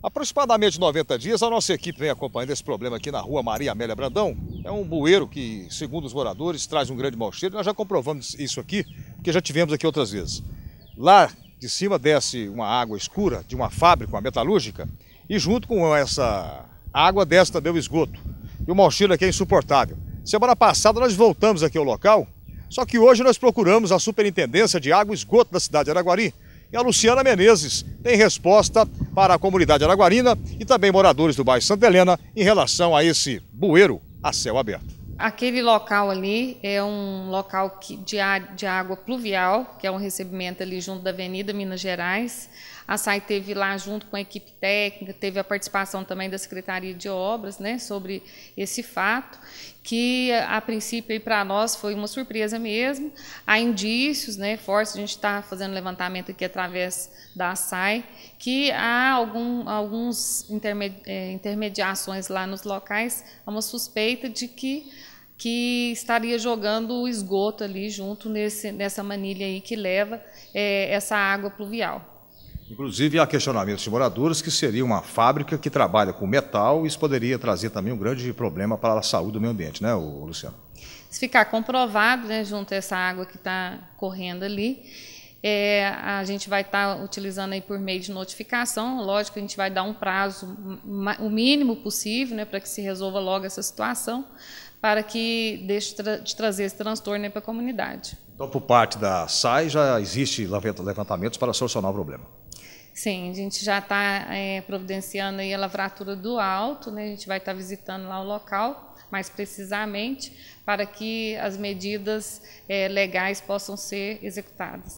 Aproximadamente 90 dias, a nossa equipe vem acompanhando esse problema aqui na rua Maria Amélia Brandão. É um bueiro que, segundo os moradores, traz um grande mau cheiro. Nós já comprovamos isso aqui, porque já tivemos aqui outras vezes. Lá de cima desce uma água escura de uma fábrica, uma metalúrgica, e junto com essa água desce também o esgoto. E o mau cheiro aqui é insuportável. Semana passada nós voltamos aqui ao local, só que hoje nós procuramos a Superintendência de Água e Esgoto da cidade de Araguari e a Luciana Menezes tem resposta para a comunidade araguarina e também moradores do bairro Santa Helena em relação a esse bueiro a céu aberto. Aquele local ali é um local que, de, de água pluvial, que é um recebimento ali junto da Avenida Minas Gerais. A SAI teve lá junto com a equipe técnica, teve a participação também da Secretaria de Obras né, sobre esse fato, que a princípio para nós foi uma surpresa mesmo. Há indícios, né, força a gente está fazendo levantamento aqui através da SAI, que há algum, alguns eh, intermediações lá nos locais, há uma suspeita de que que estaria jogando o esgoto ali junto nesse, nessa manilha aí que leva é, essa água pluvial. Inclusive, há questionamentos de moradores que seria uma fábrica que trabalha com metal e isso poderia trazer também um grande problema para a saúde do meio ambiente, né, Luciano? Se ficar comprovado, né, junto a essa água que está correndo ali, é, a gente vai estar tá utilizando aí por meio de notificação, lógico, a gente vai dar um prazo o mínimo possível né, para que se resolva logo essa situação, para que deixe de trazer esse transtorno para a comunidade. Então, por parte da SAI, já existe levantamentos para solucionar o problema? Sim, a gente já está é, providenciando a lavratura do alto, né? a gente vai estar tá visitando lá o local, mais precisamente, para que as medidas é, legais possam ser executadas.